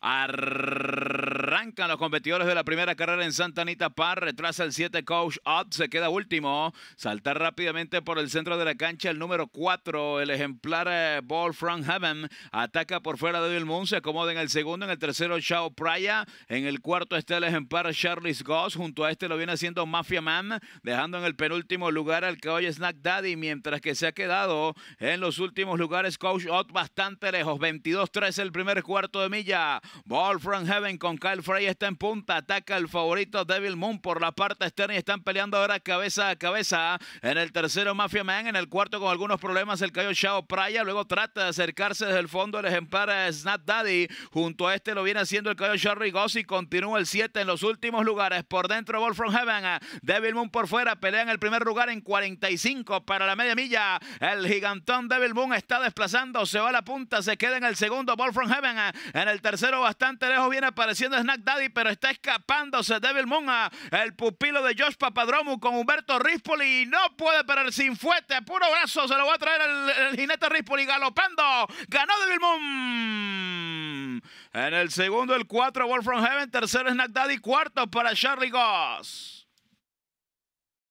Arr- los competidores de la primera carrera en Santa Anita Par. Retrasa el 7 Coach Odd, se queda último. Saltar rápidamente por el centro de la cancha el número 4, el ejemplar eh, Ball from Heaven. Ataca por fuera de Bill Moon, se acomoda en el segundo. En el tercero, Shao Praya. En el cuarto está el ejemplar Charles Ghost Junto a este lo viene haciendo Mafia Man, dejando en el penúltimo lugar al que hoy Snack Daddy, mientras que se ha quedado en los últimos lugares Coach Odd bastante lejos. 22-3 el primer cuarto de milla. Ball from Heaven con Kyle Frank ahí está en punta, ataca el favorito Devil Moon por la parte externa y están peleando ahora cabeza a cabeza. ¿ah? En el tercero Mafia Man, en el cuarto con algunos problemas el cayó Shao Praya, luego trata de acercarse desde el fondo el ejemplar Snap Daddy, junto a este lo viene haciendo el cayó Charlie Gossi. y continúa el 7 en los últimos lugares, por dentro Wolf From Heaven, ¿ah? Devil Moon por fuera, pelea en el primer lugar en 45 para la media milla, el gigantón Devil Moon está desplazando, se va a la punta, se queda en el segundo Ball From Heaven, ¿ah? en el tercero bastante lejos viene apareciendo Snap Daddy, pero está escapándose Devil Moon a el pupilo de Josh Papadromu con Humberto Rispoli y no puede parar sin fuerte, puro brazo se lo va a traer el, jinete Rispoli galopando, ganó Devil Moon. En el segundo el cuatro Wolf from Heaven, tercero Snack Daddy, cuarto para Charlie Goss.